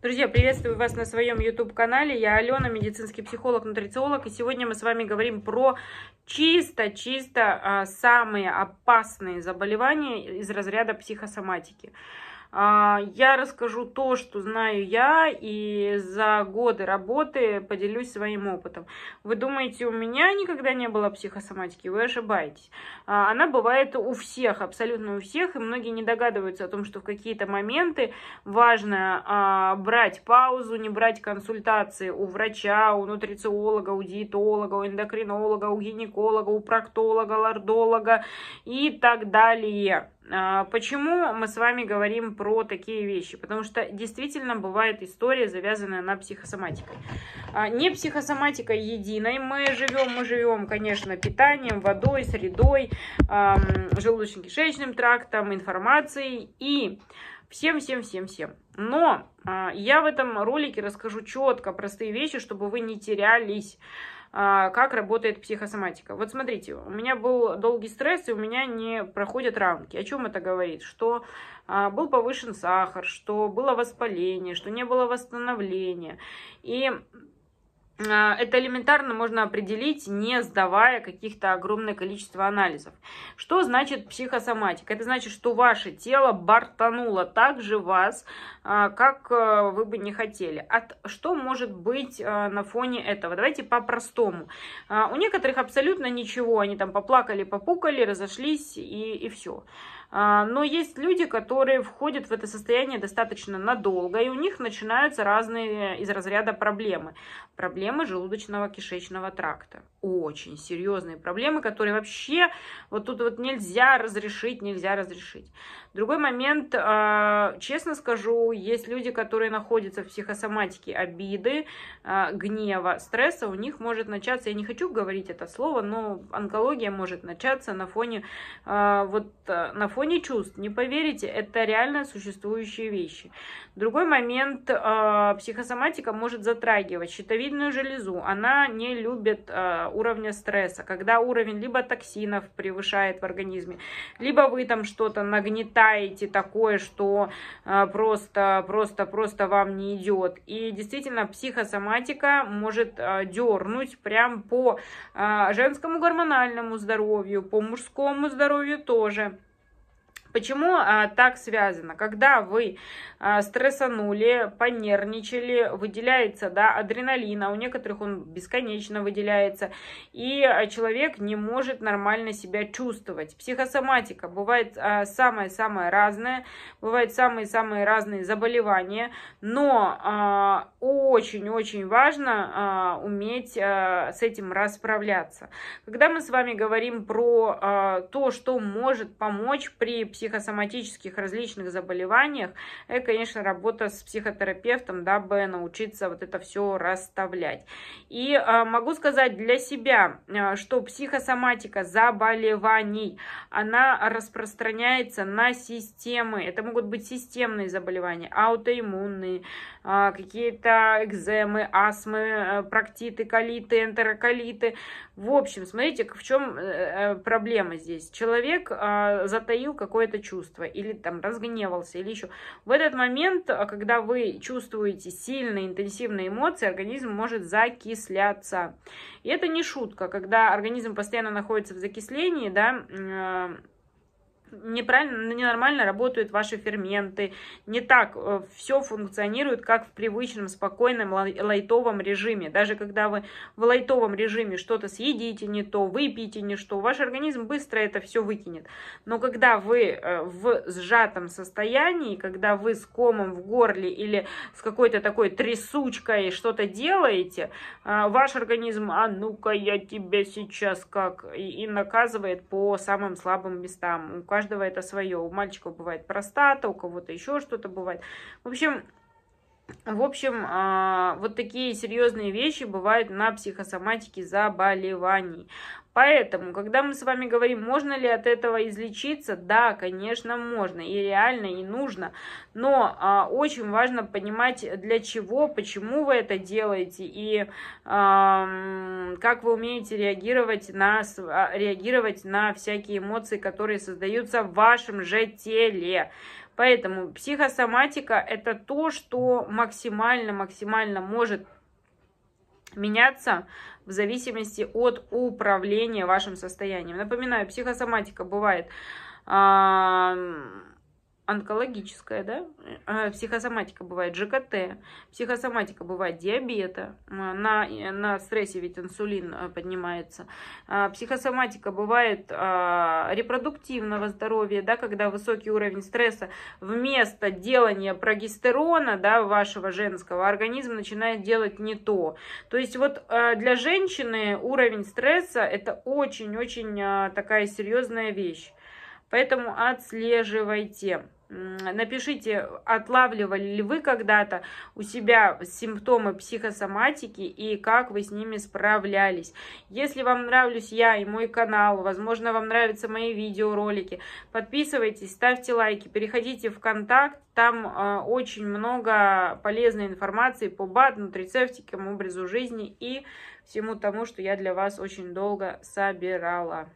Друзья, приветствую вас на своем YouTube-канале. Я Алена, медицинский психолог, нутрициолог. И сегодня мы с вами говорим про чисто-чисто а, самые опасные заболевания из разряда психосоматики. А, я расскажу то, что знаю я, и за годы работы поделюсь своим опытом. Вы думаете, у меня никогда не было психосоматики? Вы ошибаетесь. А, она бывает у всех, абсолютно у всех, и многие не догадываются о том, что в какие-то моменты важно а, брать паузу, не брать консультации у врача, у нутрициолога, у диетолога, у эндокринолога, у гинеколога, у проктолога, лордолога и так далее. А, почему мы с вами говорим про такие вещи? Потому что действительно бывает история, завязанная на психосоматикой. А, не психосоматика единой. Мы живем, мы живем, конечно, питанием, водой, средой, желудочно-кишечным трактом, информацией и всем-всем-всем-всем. Но а, я в этом ролике расскажу четко простые вещи, чтобы вы не терялись. А, как работает психосоматика. Вот смотрите, у меня был долгий стресс, и у меня не проходят рамки. О чем это говорит? Что а, был повышен сахар, что было воспаление, что не было восстановления. И а, это элементарно можно определить, не сдавая каких-то огромное количество анализов. Что значит психосоматика? Это значит, что ваше тело бортануло так же вас, а, как э, вы бы не хотели. От, что может быть э, на фоне этого? Давайте по-простому. А, у некоторых абсолютно ничего. Они там поплакали, попукали, разошлись и, и Все. А, но есть люди, которые входят в это состояние достаточно надолго, и у них начинаются разные э, из разряда проблемы. Проблемы желудочного кишечного тракта. Очень серьезные проблемы, которые вообще вот тут вот нельзя разрешить, нельзя разрешить. Другой момент, а, честно скажу, есть люди, которые находятся в психосоматике обиды, а, гнева, стресса, у них может начаться, я не хочу говорить это слово, но онкология может начаться на фоне вот э, на фоне фоне чувств. Не поверите, это реально существующие вещи. Другой момент, а, психосоматика может затрагивать щитовидную железу. Она не любит а, уровня стресса, когда уровень либо токсинов превышает в организме, либо вы там что-то нагнетаете такое, что а, просто, просто, просто вам не идет. И действительно, психосоматика может дернуть прям по женскому гормональному здоровью, по мужскому здоровью тоже. Почему а, так связано? Когда вы а, стрессанули, понервничали, выделяется да, адреналина. у некоторых он бесконечно выделяется, и а, человек не может нормально себя чувствовать. Психосоматика бывает самое-самое а, разная, бывают самые-самые разные заболевания, но а, очень-очень а, важно а, уметь а, с этим расправляться. Когда мы с вами говорим про а, то, что может помочь при психосоматике, психосоматических различных заболеваниях, это, конечно, работа с психотерапевтом, дабы научиться вот это все расставлять. И а, могу сказать для себя, а, что психосоматика заболеваний, она распространяется на системы. Это могут быть системные заболевания, аутоиммунные, а, какие-то экземы, астмы, э, проктиты, колиты, энтероколиты. В общем, смотрите, в чем э, э, проблема здесь. Человек э, затаил какое-то это чувство, или там разгневался, или еще. В этот момент, а, когда вы чувствуете сильные, интенсивные эмоции, организм может закисляться. И это не шутка, когда организм постоянно находится в закислении, да, а, неправильно, ну, ненормально работают ваши ферменты, не так э, все функционирует, как в привычном, спокойном, лайтовом режиме. Даже когда вы в лайтовом режиме что-то съедите не то, выпьете не что, ваш организм быстро это все выкинет. Но когда вы э, в сжатом состоянии, когда вы с комом в горле или с какой-то такой трясучкой что-то делаете, э, ваш организм, а ну-ка я тебя сейчас как, и, наказывает по самым слабым местам. У каждого это свое. У мальчиков бывает простата, у кого-то еще что-то бывает. В общем, в общем, а, вот такие серьезные вещи бывают на психосоматике заболеваний. Поэтому, когда мы с вами говорим, можно ли от этого излечиться, да, конечно, можно, и реально, и нужно. Но а, очень важно понимать, для чего, почему вы это делаете, и а, как вы умеете реагировать на, а, реагировать на всякие эмоции, которые создаются в вашем же теле. Поэтому психосоматика это то, что максимально-максимально может меняться в зависимости от управления вашим состоянием. Напоминаю, психосоматика бывает онкологическая, да, а, психосоматика бывает ЖКТ, психосоматика бывает диабета, а, на, на стрессе ведь инсулин а, поднимается, психосоматика бывает репродуктивного здоровья, да, когда высокий уровень стресса вместо делания прогестерона, да, вашего женского, организм начинает делать не то. То есть вот для женщины уровень стресса это очень-очень такая серьезная вещь. Поэтому отслеживайте. Напишите, отлавливали ли вы когда-то у себя симптомы психосоматики и как вы с ними справлялись. Если вам нравлюсь я и мой канал, возможно, вам нравятся мои видеоролики, подписывайтесь, ставьте лайки, переходите в контакт, там э, очень много полезной информации по БАД, нутрицептикам, образу жизни и всему тому, что я для вас очень долго собирала.